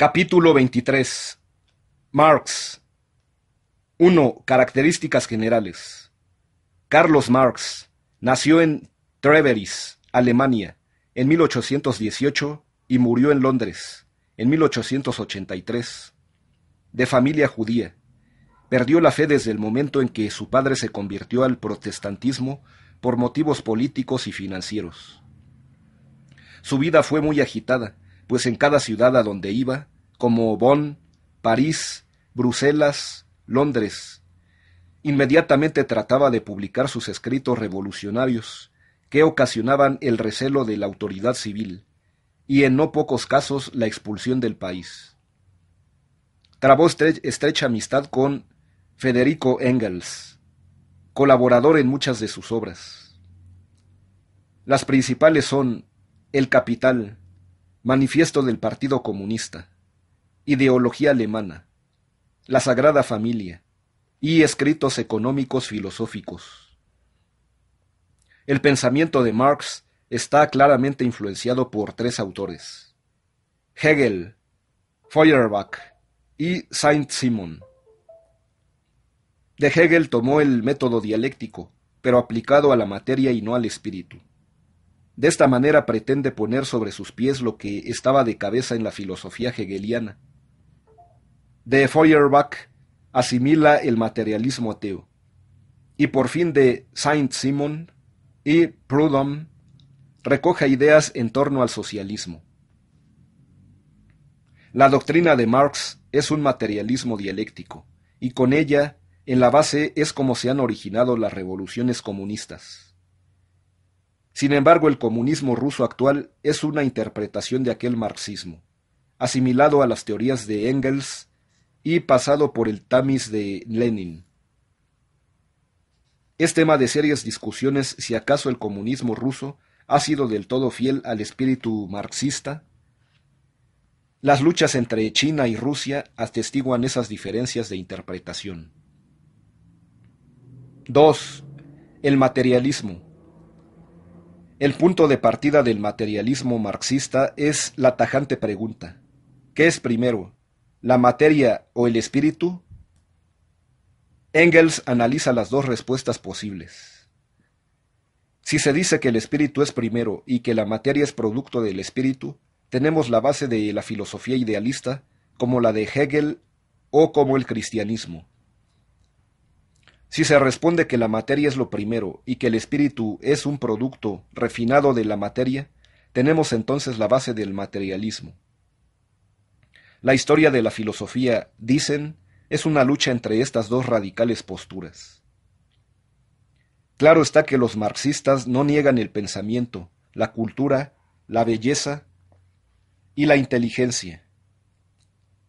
Capítulo 23. Marx. 1. Características generales. Carlos Marx nació en Treveris, Alemania, en 1818 y murió en Londres, en 1883, de familia judía. Perdió la fe desde el momento en que su padre se convirtió al protestantismo por motivos políticos y financieros. Su vida fue muy agitada, pues en cada ciudad a donde iba como Bonn, París, Bruselas, Londres. Inmediatamente trataba de publicar sus escritos revolucionarios, que ocasionaban el recelo de la autoridad civil, y en no pocos casos la expulsión del país. Trabó estrecha amistad con Federico Engels, colaborador en muchas de sus obras. Las principales son El Capital, Manifiesto del Partido Comunista, ideología alemana, la Sagrada Familia y escritos económicos filosóficos. El pensamiento de Marx está claramente influenciado por tres autores, Hegel, Feuerbach y Saint-Simon. De Hegel tomó el método dialéctico, pero aplicado a la materia y no al espíritu. De esta manera pretende poner sobre sus pies lo que estaba de cabeza en la filosofía hegeliana, de Feuerbach asimila el materialismo ateo, y por fin de Saint-Simon y Proudhon recoge ideas en torno al socialismo. La doctrina de Marx es un materialismo dialéctico, y con ella, en la base, es como se han originado las revoluciones comunistas. Sin embargo, el comunismo ruso actual es una interpretación de aquel marxismo, asimilado a las teorías de Engels y pasado por el tamiz de Lenin. Es tema de serias discusiones si acaso el comunismo ruso ha sido del todo fiel al espíritu marxista. Las luchas entre China y Rusia atestiguan esas diferencias de interpretación. 2. El materialismo. El punto de partida del materialismo marxista es la tajante pregunta, ¿qué es primero, la materia o el espíritu? Engels analiza las dos respuestas posibles. Si se dice que el espíritu es primero y que la materia es producto del espíritu, tenemos la base de la filosofía idealista como la de Hegel o como el cristianismo. Si se responde que la materia es lo primero y que el espíritu es un producto refinado de la materia, tenemos entonces la base del materialismo. La historia de la filosofía, dicen, es una lucha entre estas dos radicales posturas. Claro está que los marxistas no niegan el pensamiento, la cultura, la belleza y la inteligencia,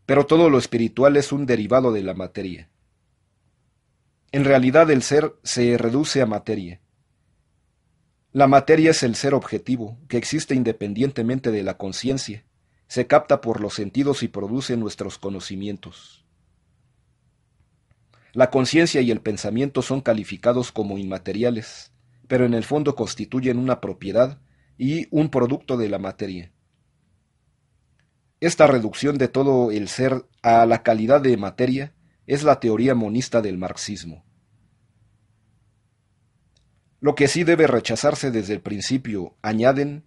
pero todo lo espiritual es un derivado de la materia. En realidad el ser se reduce a materia. La materia es el ser objetivo, que existe independientemente de la conciencia, se capta por los sentidos y produce nuestros conocimientos. La conciencia y el pensamiento son calificados como inmateriales, pero en el fondo constituyen una propiedad y un producto de la materia. Esta reducción de todo el ser a la calidad de materia es la teoría monista del marxismo. Lo que sí debe rechazarse desde el principio, añaden,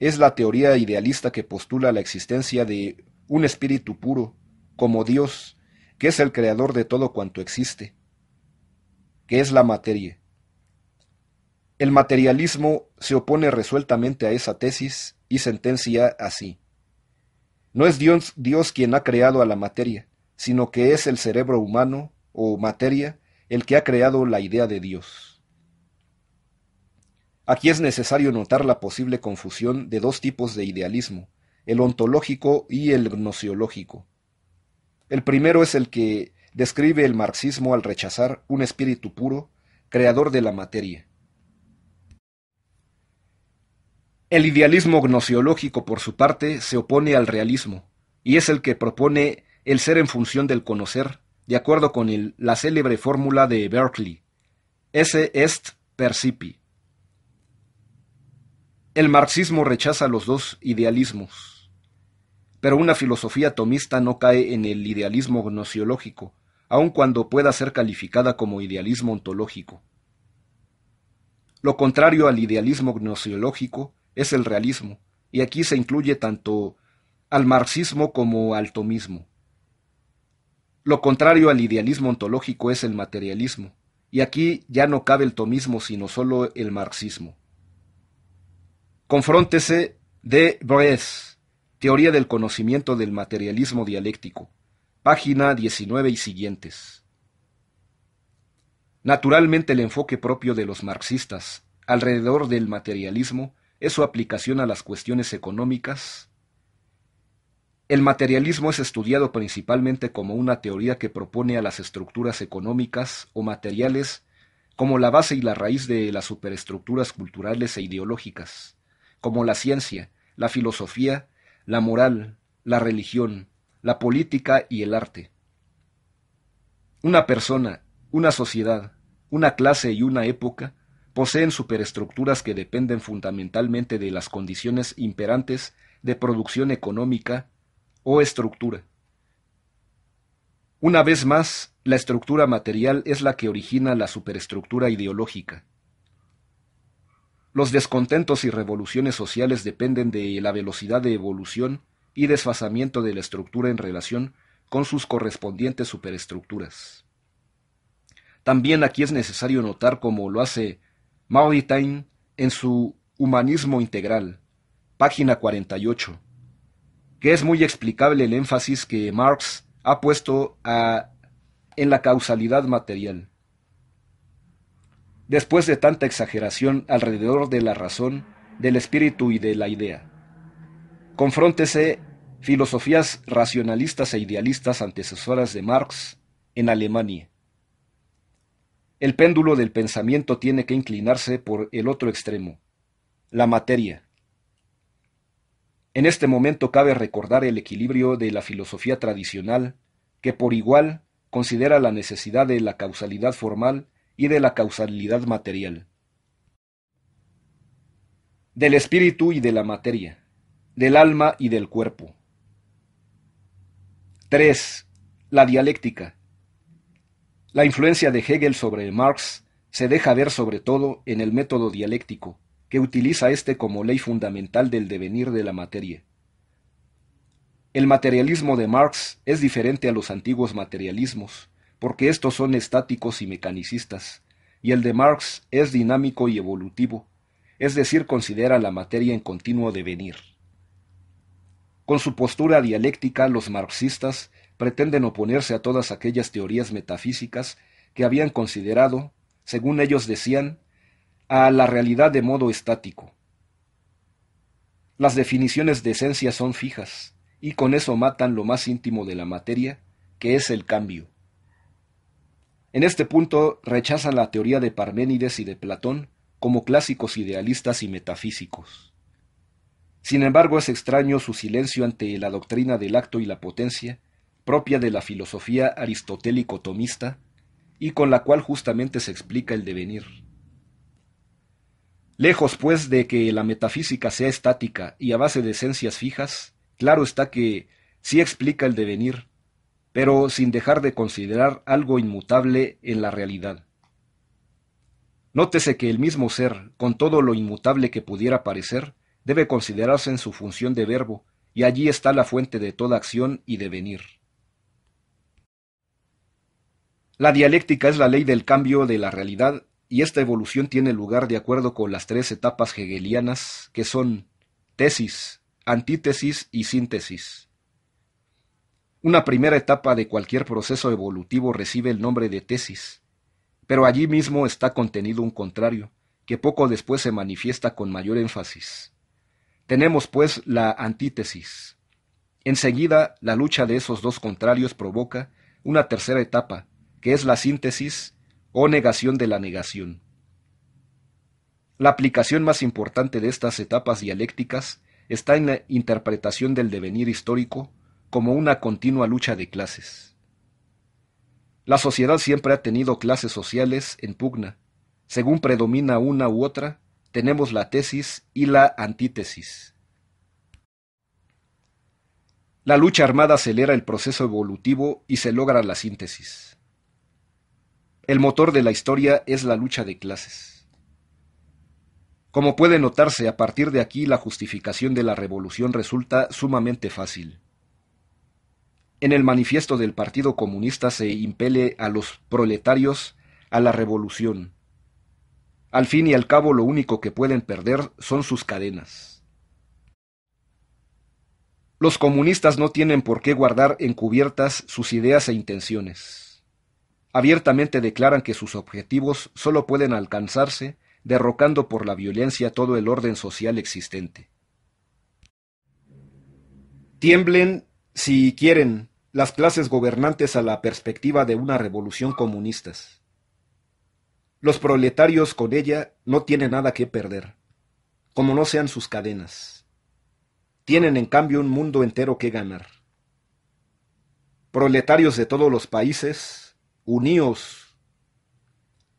es la teoría idealista que postula la existencia de un espíritu puro, como Dios, que es el creador de todo cuanto existe, que es la materia. El materialismo se opone resueltamente a esa tesis y sentencia así. No es Dios, Dios quien ha creado a la materia, sino que es el cerebro humano o materia el que ha creado la idea de Dios. Aquí es necesario notar la posible confusión de dos tipos de idealismo, el ontológico y el gnosiológico. El primero es el que describe el marxismo al rechazar un espíritu puro, creador de la materia. El idealismo gnosiológico, por su parte, se opone al realismo, y es el que propone el ser en función del conocer, de acuerdo con la célebre fórmula de Berkeley, Ese est percipi. El marxismo rechaza los dos idealismos, pero una filosofía tomista no cae en el idealismo gnosiológico, aun cuando pueda ser calificada como idealismo ontológico. Lo contrario al idealismo gnosiológico es el realismo, y aquí se incluye tanto al marxismo como al tomismo. Lo contrario al idealismo ontológico es el materialismo, y aquí ya no cabe el tomismo sino solo el marxismo. Confróntese de Brez, Teoría del conocimiento del materialismo dialéctico, página 19 y siguientes. Naturalmente el enfoque propio de los marxistas alrededor del materialismo es su aplicación a las cuestiones económicas. El materialismo es estudiado principalmente como una teoría que propone a las estructuras económicas o materiales como la base y la raíz de las superestructuras culturales e ideológicas como la ciencia, la filosofía, la moral, la religión, la política y el arte. Una persona, una sociedad, una clase y una época poseen superestructuras que dependen fundamentalmente de las condiciones imperantes de producción económica o estructura. Una vez más, la estructura material es la que origina la superestructura ideológica, los descontentos y revoluciones sociales dependen de la velocidad de evolución y desfasamiento de la estructura en relación con sus correspondientes superestructuras. También aquí es necesario notar como lo hace Mauritain en su Humanismo Integral, página 48, que es muy explicable el énfasis que Marx ha puesto en la causalidad material después de tanta exageración alrededor de la razón, del espíritu y de la idea. Confróntese filosofías racionalistas e idealistas antecesoras de Marx en Alemania. El péndulo del pensamiento tiene que inclinarse por el otro extremo, la materia. En este momento cabe recordar el equilibrio de la filosofía tradicional, que por igual considera la necesidad de la causalidad formal y de la causalidad material. Del espíritu y de la materia, del alma y del cuerpo. 3. La dialéctica. La influencia de Hegel sobre Marx se deja ver sobre todo en el método dialéctico, que utiliza este como ley fundamental del devenir de la materia. El materialismo de Marx es diferente a los antiguos materialismos, porque estos son estáticos y mecanicistas, y el de Marx es dinámico y evolutivo, es decir, considera la materia en continuo devenir. Con su postura dialéctica, los marxistas pretenden oponerse a todas aquellas teorías metafísicas que habían considerado, según ellos decían, a la realidad de modo estático. Las definiciones de esencia son fijas, y con eso matan lo más íntimo de la materia, que es el cambio. En este punto rechazan la teoría de Parménides y de Platón como clásicos idealistas y metafísicos. Sin embargo, es extraño su silencio ante la doctrina del acto y la potencia, propia de la filosofía aristotélico-tomista, y con la cual justamente se explica el devenir. Lejos, pues, de que la metafísica sea estática y a base de esencias fijas, claro está que sí explica el devenir, pero sin dejar de considerar algo inmutable en la realidad. Nótese que el mismo ser, con todo lo inmutable que pudiera parecer, debe considerarse en su función de verbo, y allí está la fuente de toda acción y devenir. La dialéctica es la ley del cambio de la realidad, y esta evolución tiene lugar de acuerdo con las tres etapas hegelianas, que son tesis, antítesis y síntesis. Una primera etapa de cualquier proceso evolutivo recibe el nombre de tesis, pero allí mismo está contenido un contrario, que poco después se manifiesta con mayor énfasis. Tenemos pues la antítesis. Enseguida, la lucha de esos dos contrarios provoca una tercera etapa, que es la síntesis o negación de la negación. La aplicación más importante de estas etapas dialécticas está en la interpretación del devenir histórico como una continua lucha de clases. La sociedad siempre ha tenido clases sociales en pugna. Según predomina una u otra, tenemos la tesis y la antítesis. La lucha armada acelera el proceso evolutivo y se logra la síntesis. El motor de la historia es la lucha de clases. Como puede notarse, a partir de aquí la justificación de la revolución resulta sumamente fácil. En el manifiesto del Partido Comunista se impele a los proletarios a la revolución. Al fin y al cabo lo único que pueden perder son sus cadenas. Los comunistas no tienen por qué guardar encubiertas sus ideas e intenciones. Abiertamente declaran que sus objetivos solo pueden alcanzarse derrocando por la violencia todo el orden social existente. Tiemblen si quieren, las clases gobernantes a la perspectiva de una revolución comunista. Los proletarios con ella no tienen nada que perder, como no sean sus cadenas. Tienen en cambio un mundo entero que ganar. Proletarios de todos los países, uníos.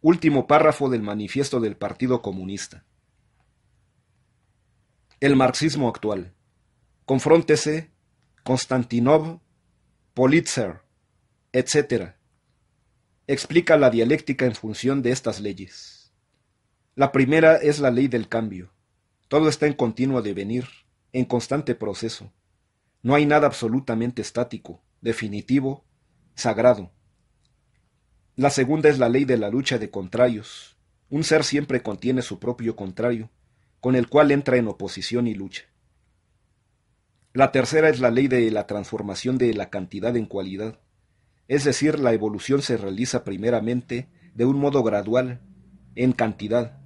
Último párrafo del manifiesto del Partido Comunista. El marxismo actual. Confróntese Konstantinov, Politzer, etc. Explica la dialéctica en función de estas leyes. La primera es la ley del cambio. Todo está en continuo devenir, en constante proceso. No hay nada absolutamente estático, definitivo, sagrado. La segunda es la ley de la lucha de contrarios. Un ser siempre contiene su propio contrario, con el cual entra en oposición y lucha. La tercera es la ley de la transformación de la cantidad en cualidad, es decir, la evolución se realiza primeramente de un modo gradual, en cantidad,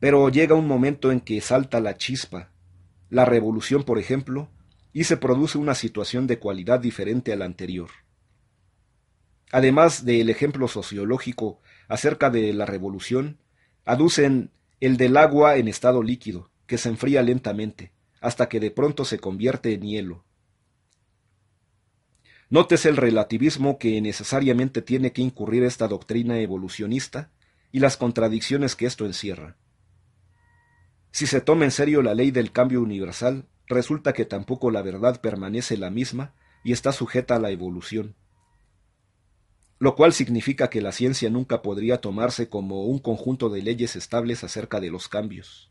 pero llega un momento en que salta la chispa, la revolución por ejemplo, y se produce una situación de cualidad diferente a la anterior. Además del ejemplo sociológico acerca de la revolución, aducen el del agua en estado líquido, que se enfría lentamente, hasta que de pronto se convierte en hielo. Nótese el relativismo que necesariamente tiene que incurrir esta doctrina evolucionista y las contradicciones que esto encierra. Si se toma en serio la ley del cambio universal, resulta que tampoco la verdad permanece la misma y está sujeta a la evolución. Lo cual significa que la ciencia nunca podría tomarse como un conjunto de leyes estables acerca de los cambios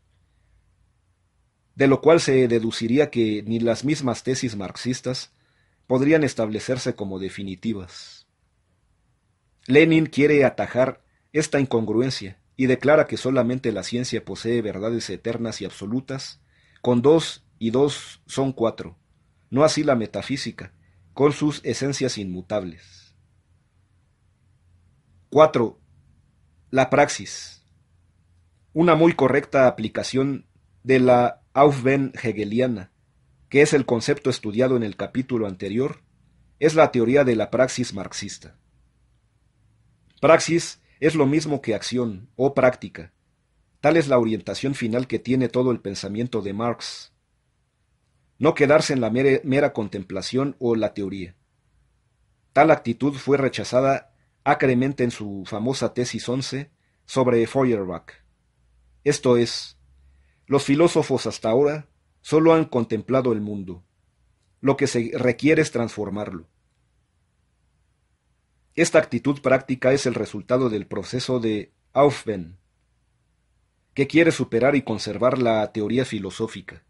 de lo cual se deduciría que ni las mismas tesis marxistas podrían establecerse como definitivas. Lenin quiere atajar esta incongruencia y declara que solamente la ciencia posee verdades eternas y absolutas, con dos y dos son cuatro, no así la metafísica, con sus esencias inmutables. 4. La praxis. Una muy correcta aplicación de la Aufwen hegeliana, que es el concepto estudiado en el capítulo anterior, es la teoría de la praxis marxista. Praxis es lo mismo que acción o práctica. Tal es la orientación final que tiene todo el pensamiento de Marx. No quedarse en la mera, mera contemplación o la teoría. Tal actitud fue rechazada acremente en su famosa tesis 11 sobre Feuerbach. Esto es, los filósofos hasta ahora solo han contemplado el mundo. Lo que se requiere es transformarlo. Esta actitud práctica es el resultado del proceso de Aufwen, que quiere superar y conservar la teoría filosófica.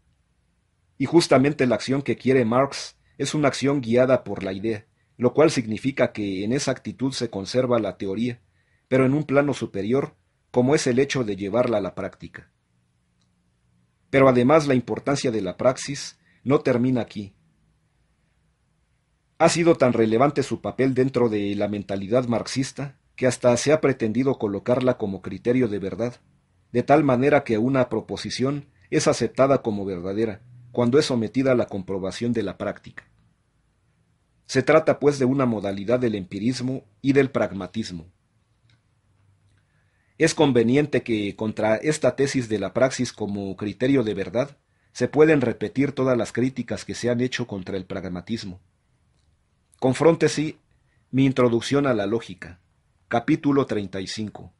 Y justamente la acción que quiere Marx es una acción guiada por la idea, lo cual significa que en esa actitud se conserva la teoría, pero en un plano superior, como es el hecho de llevarla a la práctica. Pero además la importancia de la praxis no termina aquí. Ha sido tan relevante su papel dentro de la mentalidad marxista que hasta se ha pretendido colocarla como criterio de verdad, de tal manera que una proposición es aceptada como verdadera cuando es sometida a la comprobación de la práctica. Se trata pues de una modalidad del empirismo y del pragmatismo. Es conveniente que contra esta tesis de la praxis como criterio de verdad, se pueden repetir todas las críticas que se han hecho contra el pragmatismo. si mi introducción a la lógica, capítulo 35.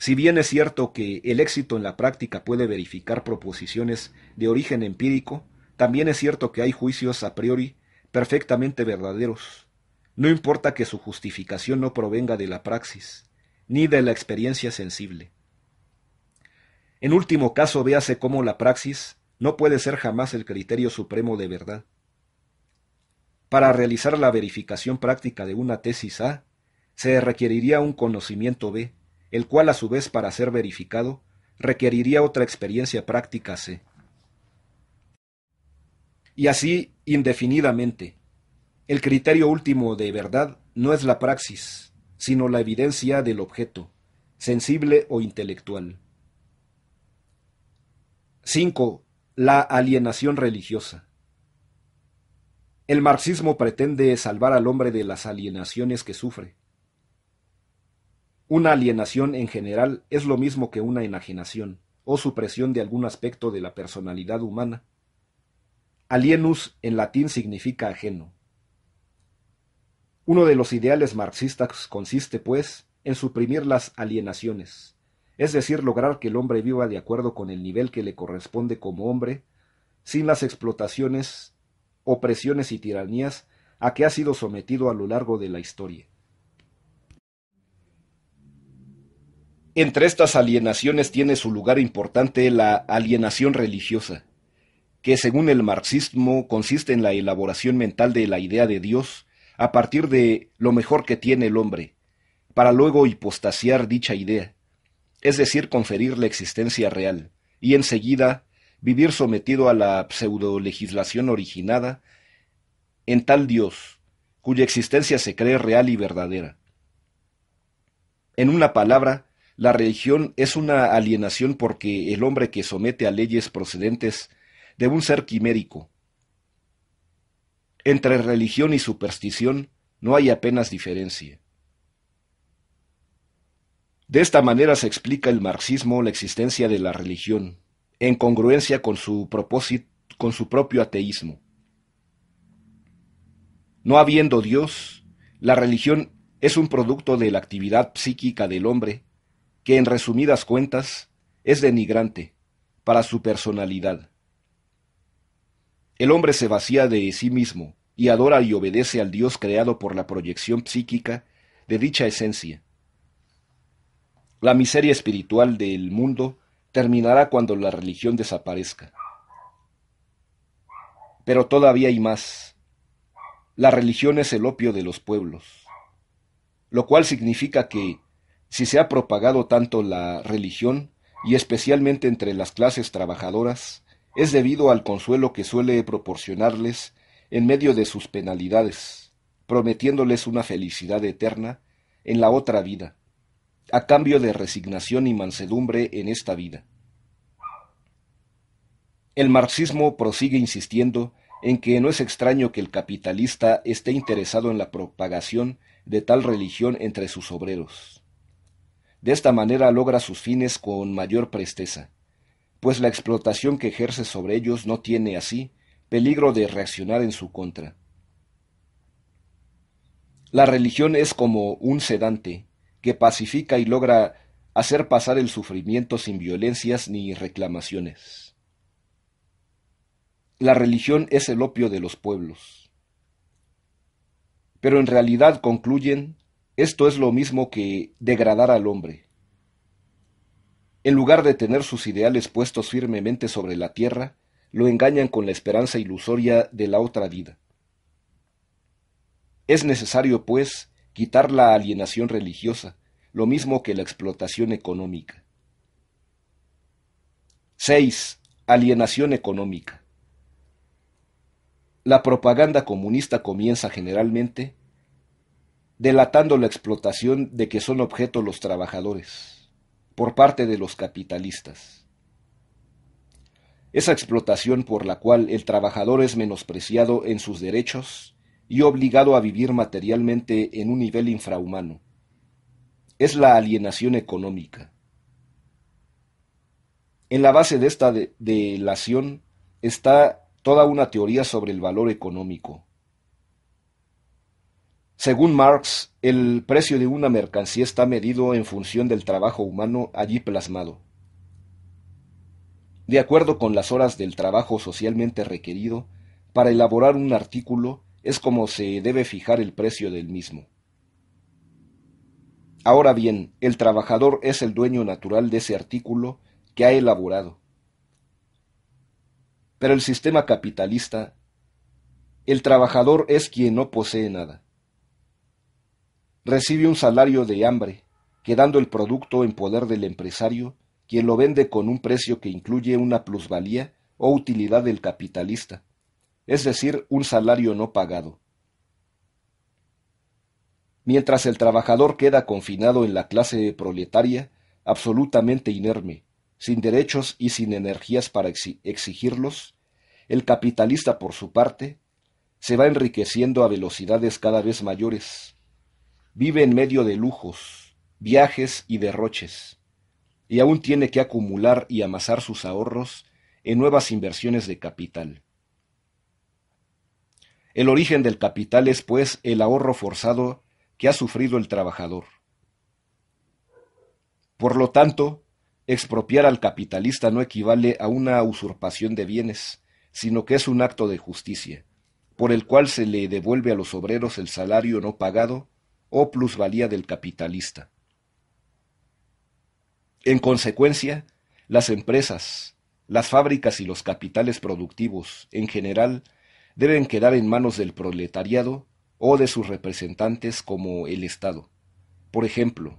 Si bien es cierto que el éxito en la práctica puede verificar proposiciones de origen empírico, también es cierto que hay juicios a priori perfectamente verdaderos. No importa que su justificación no provenga de la praxis, ni de la experiencia sensible. En último caso, véase cómo la praxis no puede ser jamás el criterio supremo de verdad. Para realizar la verificación práctica de una tesis A, se requeriría un conocimiento B, el cual a su vez para ser verificado requeriría otra experiencia práctica C. Y así indefinidamente. El criterio último de verdad no es la praxis, sino la evidencia del objeto, sensible o intelectual. 5. La alienación religiosa. El marxismo pretende salvar al hombre de las alienaciones que sufre. Una alienación en general es lo mismo que una enajenación o supresión de algún aspecto de la personalidad humana. Alienus en latín significa ajeno. Uno de los ideales marxistas consiste, pues, en suprimir las alienaciones, es decir, lograr que el hombre viva de acuerdo con el nivel que le corresponde como hombre, sin las explotaciones, opresiones y tiranías a que ha sido sometido a lo largo de la historia. Entre estas alienaciones tiene su lugar importante la alienación religiosa, que según el marxismo consiste en la elaboración mental de la idea de Dios, a partir de lo mejor que tiene el hombre, para luego hipostasiar dicha idea, es decir, conferir la existencia real, y enseguida vivir sometido a la pseudo-legislación originada en tal Dios, cuya existencia se cree real y verdadera. En una palabra, la religión es una alienación porque el hombre que somete a leyes procedentes de un ser quimérico, entre religión y superstición no hay apenas diferencia. De esta manera se explica el marxismo la existencia de la religión, en congruencia con su, con su propio ateísmo. No habiendo Dios, la religión es un producto de la actividad psíquica del hombre, que en resumidas cuentas es denigrante para su personalidad. El hombre se vacía de sí mismo y adora y obedece al Dios creado por la proyección psíquica de dicha esencia. La miseria espiritual del mundo terminará cuando la religión desaparezca. Pero todavía hay más. La religión es el opio de los pueblos, lo cual significa que, si se ha propagado tanto la religión, y especialmente entre las clases trabajadoras, es debido al consuelo que suele proporcionarles en medio de sus penalidades, prometiéndoles una felicidad eterna en la otra vida, a cambio de resignación y mansedumbre en esta vida. El marxismo prosigue insistiendo en que no es extraño que el capitalista esté interesado en la propagación de tal religión entre sus obreros. De esta manera logra sus fines con mayor presteza, pues la explotación que ejerce sobre ellos no tiene así peligro de reaccionar en su contra. La religión es como un sedante que pacifica y logra hacer pasar el sufrimiento sin violencias ni reclamaciones. La religión es el opio de los pueblos. Pero en realidad concluyen, esto es lo mismo que degradar al hombre. En lugar de tener sus ideales puestos firmemente sobre la tierra, lo engañan con la esperanza ilusoria de la otra vida. Es necesario, pues, quitar la alienación religiosa, lo mismo que la explotación económica. 6. Alienación económica. La propaganda comunista comienza generalmente delatando la explotación de que son objeto los trabajadores por parte de los capitalistas esa explotación por la cual el trabajador es menospreciado en sus derechos y obligado a vivir materialmente en un nivel infrahumano. Es la alienación económica. En la base de esta delación está toda una teoría sobre el valor económico. Según Marx, el precio de una mercancía está medido en función del trabajo humano allí plasmado de acuerdo con las horas del trabajo socialmente requerido, para elaborar un artículo es como se debe fijar el precio del mismo. Ahora bien, el trabajador es el dueño natural de ese artículo que ha elaborado. Pero el sistema capitalista, el trabajador es quien no posee nada. Recibe un salario de hambre, quedando el producto en poder del empresario quien lo vende con un precio que incluye una plusvalía o utilidad del capitalista, es decir, un salario no pagado. Mientras el trabajador queda confinado en la clase proletaria, absolutamente inerme, sin derechos y sin energías para exigirlos, el capitalista, por su parte, se va enriqueciendo a velocidades cada vez mayores. Vive en medio de lujos, viajes y derroches y aún tiene que acumular y amasar sus ahorros en nuevas inversiones de capital. El origen del capital es, pues, el ahorro forzado que ha sufrido el trabajador. Por lo tanto, expropiar al capitalista no equivale a una usurpación de bienes, sino que es un acto de justicia, por el cual se le devuelve a los obreros el salario no pagado o plusvalía del capitalista. En consecuencia, las empresas, las fábricas y los capitales productivos, en general, deben quedar en manos del proletariado o de sus representantes como el Estado. Por ejemplo,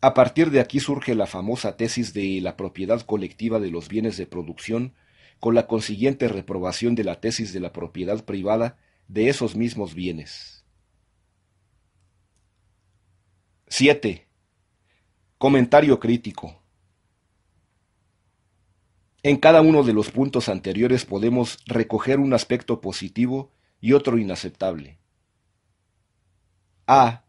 a partir de aquí surge la famosa tesis de la propiedad colectiva de los bienes de producción, con la consiguiente reprobación de la tesis de la propiedad privada de esos mismos bienes. 7. Comentario crítico. En cada uno de los puntos anteriores podemos recoger un aspecto positivo y otro inaceptable. A.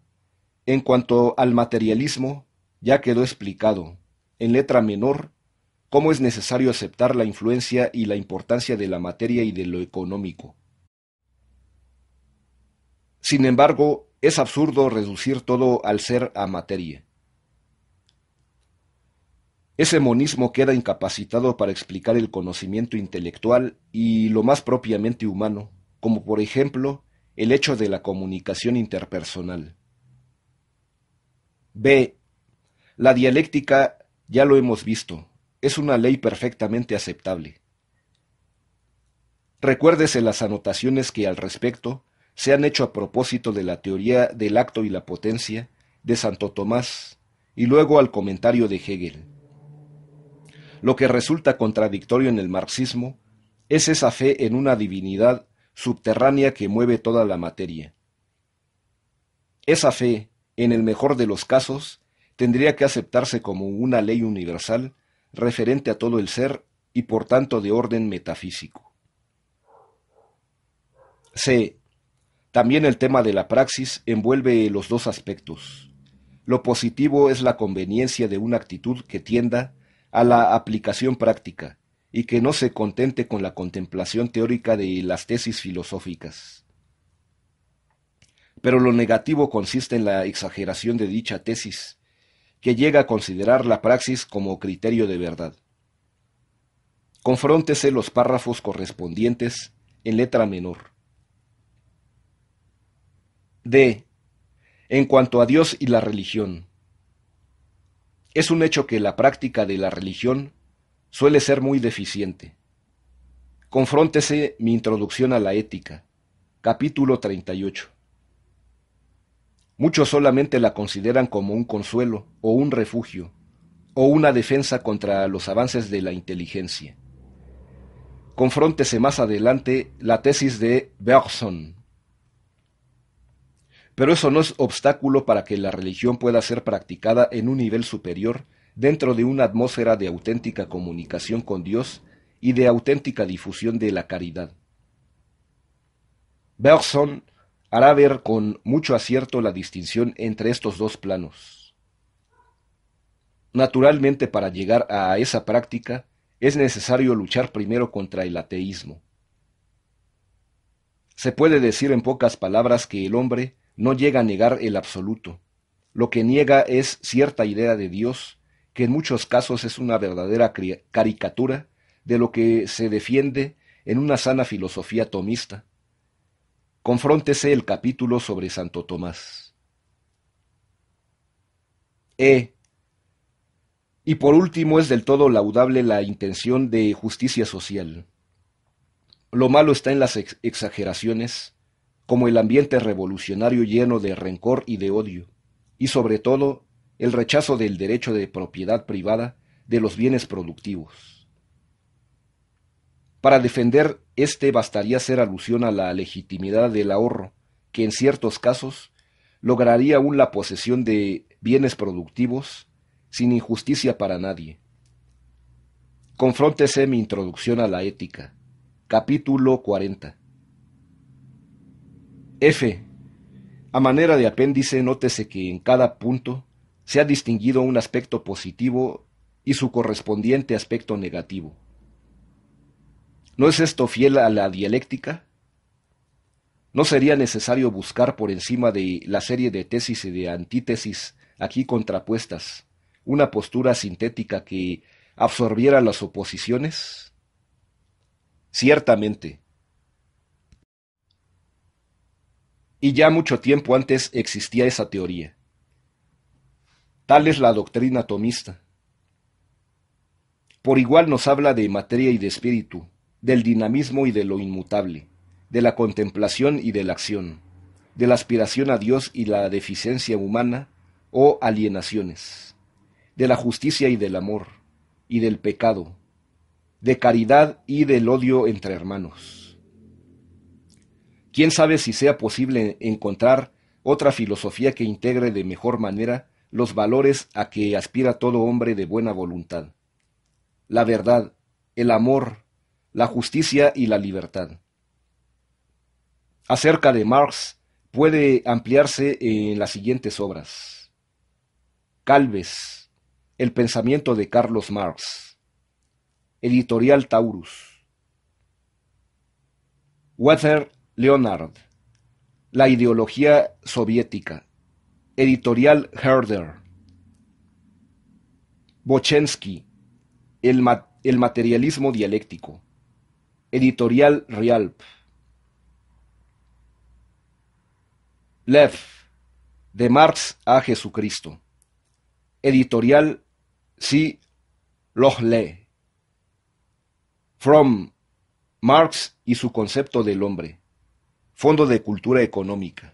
En cuanto al materialismo, ya quedó explicado, en letra menor, cómo es necesario aceptar la influencia y la importancia de la materia y de lo económico. Sin embargo, es absurdo reducir todo al ser a materia. Ese monismo queda incapacitado para explicar el conocimiento intelectual y lo más propiamente humano, como por ejemplo el hecho de la comunicación interpersonal. B. La dialéctica, ya lo hemos visto, es una ley perfectamente aceptable. Recuérdese las anotaciones que al respecto se han hecho a propósito de la teoría del acto y la potencia de Santo Tomás y luego al comentario de Hegel. Lo que resulta contradictorio en el marxismo es esa fe en una divinidad subterránea que mueve toda la materia. Esa fe, en el mejor de los casos, tendría que aceptarse como una ley universal referente a todo el ser y por tanto de orden metafísico. C. También el tema de la praxis envuelve los dos aspectos. Lo positivo es la conveniencia de una actitud que tienda a la aplicación práctica, y que no se contente con la contemplación teórica de las tesis filosóficas. Pero lo negativo consiste en la exageración de dicha tesis, que llega a considerar la praxis como criterio de verdad. Confróntese los párrafos correspondientes en letra menor. D. En cuanto a Dios y la religión. Es un hecho que la práctica de la religión suele ser muy deficiente. Confróntese mi introducción a la ética, capítulo 38. Muchos solamente la consideran como un consuelo o un refugio o una defensa contra los avances de la inteligencia. Confróntese más adelante la tesis de Bergson, pero eso no es obstáculo para que la religión pueda ser practicada en un nivel superior dentro de una atmósfera de auténtica comunicación con Dios y de auténtica difusión de la caridad. Bergson hará ver con mucho acierto la distinción entre estos dos planos. Naturalmente para llegar a esa práctica es necesario luchar primero contra el ateísmo. Se puede decir en pocas palabras que el hombre no llega a negar el absoluto. Lo que niega es cierta idea de Dios, que en muchos casos es una verdadera caricatura de lo que se defiende en una sana filosofía tomista. Confróntese el capítulo sobre Santo Tomás. E. Y por último es del todo laudable la intención de justicia social. Lo malo está en las exageraciones, como el ambiente revolucionario lleno de rencor y de odio, y sobre todo el rechazo del derecho de propiedad privada de los bienes productivos. Para defender este bastaría hacer alusión a la legitimidad del ahorro, que en ciertos casos lograría aún la posesión de bienes productivos sin injusticia para nadie. Confróntese mi introducción a la ética, capítulo 40. F. A manera de apéndice, nótese que en cada punto se ha distinguido un aspecto positivo y su correspondiente aspecto negativo. ¿No es esto fiel a la dialéctica? ¿No sería necesario buscar por encima de la serie de tesis y de antítesis aquí contrapuestas una postura sintética que absorbiera las oposiciones? Ciertamente, y ya mucho tiempo antes existía esa teoría. Tal es la doctrina tomista. Por igual nos habla de materia y de espíritu, del dinamismo y de lo inmutable, de la contemplación y de la acción, de la aspiración a Dios y la deficiencia humana o alienaciones, de la justicia y del amor, y del pecado, de caridad y del odio entre hermanos. Quién sabe si sea posible encontrar otra filosofía que integre de mejor manera los valores a que aspira todo hombre de buena voluntad. La verdad, el amor, la justicia y la libertad. Acerca de Marx puede ampliarse en las siguientes obras. Calves, El pensamiento de Carlos Marx. Editorial Taurus. Weather Leonard, La ideología soviética, editorial Herder. Bochensky, el, materialismo dialéctico, editorial Rialp. Lev, de Marx a Jesucristo, editorial Si Lochle. From Marx y su concepto del hombre. Fondo de Cultura Económica.